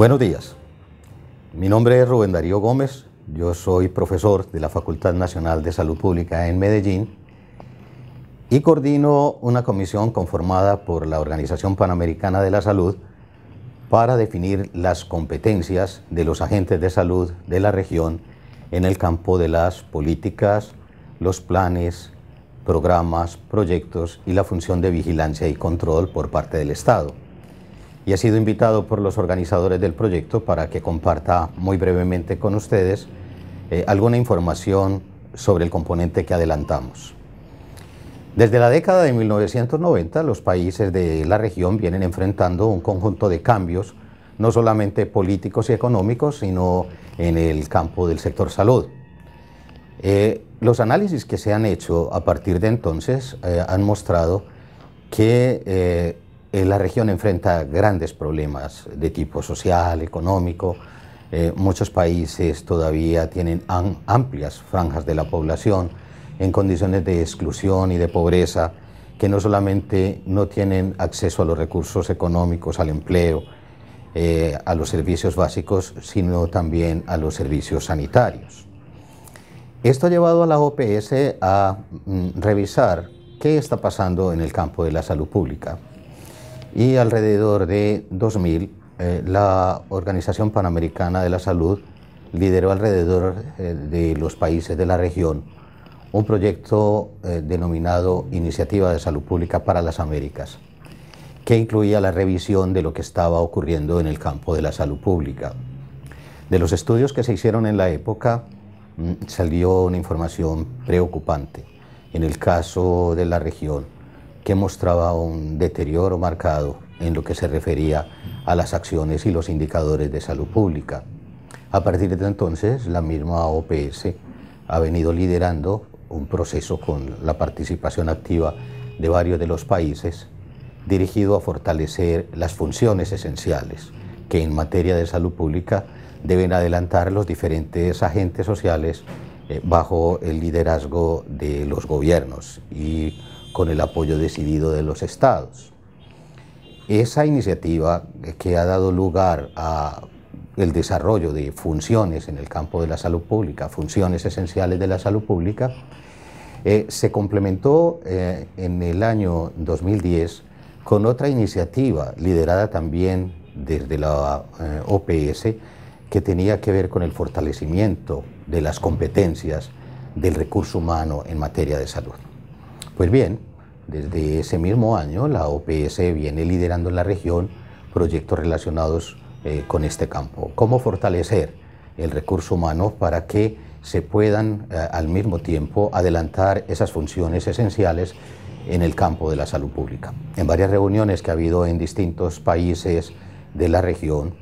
Buenos días. Mi nombre es Rubén Darío Gómez. Yo soy profesor de la Facultad Nacional de Salud Pública en Medellín y coordino una comisión conformada por la Organización Panamericana de la Salud para definir las competencias de los agentes de salud de la región en el campo de las políticas, los planes, programas, proyectos y la función de vigilancia y control por parte del Estado y ha sido invitado por los organizadores del proyecto para que comparta muy brevemente con ustedes eh, alguna información sobre el componente que adelantamos. Desde la década de 1990, los países de la región vienen enfrentando un conjunto de cambios, no solamente políticos y económicos, sino en el campo del sector salud. Eh, los análisis que se han hecho a partir de entonces eh, han mostrado que eh, la región enfrenta grandes problemas de tipo social, económico. Eh, muchos países todavía tienen amplias franjas de la población en condiciones de exclusión y de pobreza que no solamente no tienen acceso a los recursos económicos, al empleo, eh, a los servicios básicos, sino también a los servicios sanitarios. Esto ha llevado a la OPS a mm, revisar qué está pasando en el campo de la salud pública y alrededor de 2000 eh, la Organización Panamericana de la Salud lideró alrededor eh, de los países de la región un proyecto eh, denominado Iniciativa de Salud Pública para las Américas, que incluía la revisión de lo que estaba ocurriendo en el campo de la salud pública. De los estudios que se hicieron en la época mm, salió una información preocupante en el caso de la región que mostraba un deterioro marcado en lo que se refería a las acciones y los indicadores de salud pública. A partir de entonces, la misma OPS ha venido liderando un proceso con la participación activa de varios de los países dirigido a fortalecer las funciones esenciales que en materia de salud pública deben adelantar los diferentes agentes sociales eh, bajo el liderazgo de los gobiernos y con el apoyo decidido de los estados. Esa iniciativa que ha dado lugar a desarrollo de funciones en el campo de la salud pública, funciones esenciales de la salud pública, eh, se complementó eh, en el año 2010 con otra iniciativa liderada también desde la eh, OPS que tenía que ver con el fortalecimiento de las competencias del recurso humano en materia de salud. Pues bien, desde ese mismo año la OPS viene liderando en la región proyectos relacionados eh, con este campo. ¿Cómo fortalecer el recurso humano para que se puedan eh, al mismo tiempo adelantar esas funciones esenciales en el campo de la salud pública? En varias reuniones que ha habido en distintos países de la región,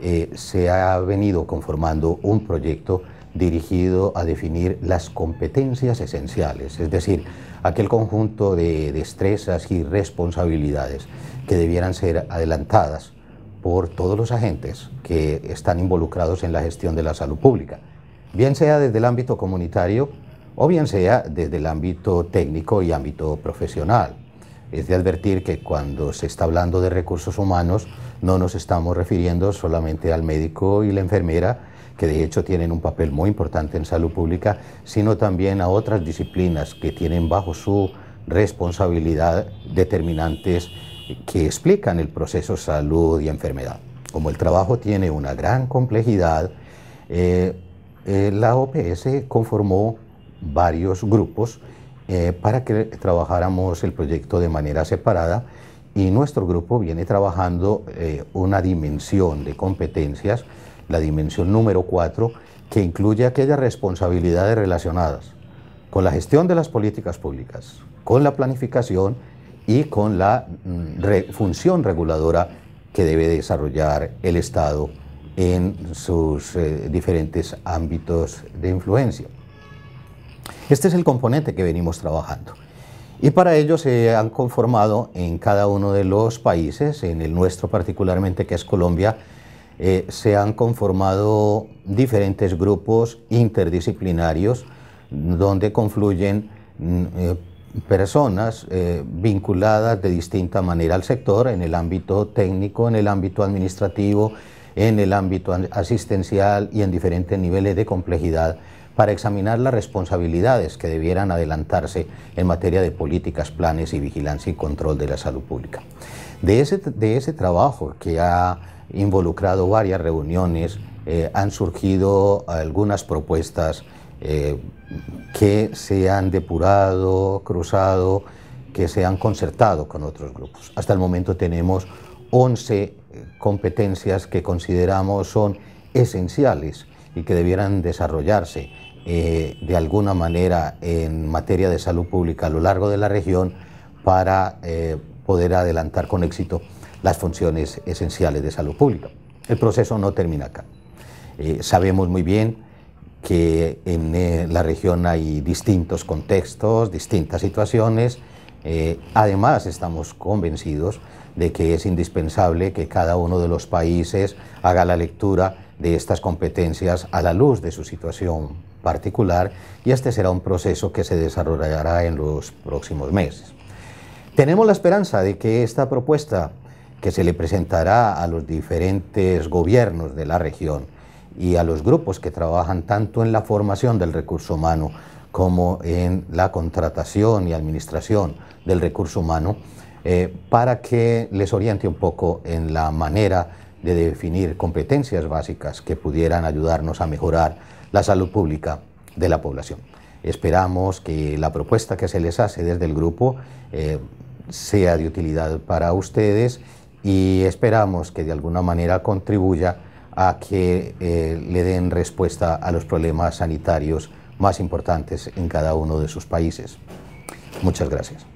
eh, se ha venido conformando un proyecto dirigido a definir las competencias esenciales, es decir, aquel conjunto de destrezas y responsabilidades que debieran ser adelantadas por todos los agentes que están involucrados en la gestión de la salud pública, bien sea desde el ámbito comunitario o bien sea desde el ámbito técnico y ámbito profesional. Es de advertir que cuando se está hablando de recursos humanos no nos estamos refiriendo solamente al médico y la enfermera, que de hecho tienen un papel muy importante en salud pública, sino también a otras disciplinas que tienen bajo su responsabilidad determinantes que explican el proceso salud y enfermedad. Como el trabajo tiene una gran complejidad, eh, eh, la OPS conformó varios grupos eh, para que trabajáramos el proyecto de manera separada y nuestro grupo viene trabajando una dimensión de competencias la dimensión número 4, que incluye aquellas responsabilidades relacionadas con la gestión de las políticas públicas, con la planificación y con la mm, función reguladora que debe desarrollar el Estado en sus eh, diferentes ámbitos de influencia. Este es el componente que venimos trabajando. Y para ello se han conformado en cada uno de los países, en el nuestro particularmente que es Colombia, eh, se han conformado diferentes grupos interdisciplinarios donde confluyen mm, eh, personas eh, vinculadas de distinta manera al sector, en el ámbito técnico, en el ámbito administrativo, en el ámbito asistencial y en diferentes niveles de complejidad para examinar las responsabilidades que debieran adelantarse en materia de políticas, planes y vigilancia y control de la salud pública. De ese, de ese trabajo que ha involucrado varias reuniones, eh, han surgido algunas propuestas eh, que se han depurado, cruzado, que se han concertado con otros grupos. Hasta el momento tenemos 11 eh, competencias que consideramos son esenciales y que debieran desarrollarse eh, de alguna manera en materia de salud pública a lo largo de la región para eh, poder adelantar con éxito las funciones esenciales de salud pública. El proceso no termina acá. Eh, sabemos muy bien que en la región hay distintos contextos, distintas situaciones, eh, además, estamos convencidos de que es indispensable que cada uno de los países haga la lectura de estas competencias a la luz de su situación particular y este será un proceso que se desarrollará en los próximos meses. Tenemos la esperanza de que esta propuesta que se le presentará a los diferentes gobiernos de la región y a los grupos que trabajan tanto en la formación del recurso humano como en la contratación y administración del recurso humano, eh, para que les oriente un poco en la manera de definir competencias básicas que pudieran ayudarnos a mejorar la salud pública de la población. Esperamos que la propuesta que se les hace desde el grupo eh, sea de utilidad para ustedes y esperamos que de alguna manera contribuya a que eh, le den respuesta a los problemas sanitarios más importantes en cada uno de sus países. Muchas gracias.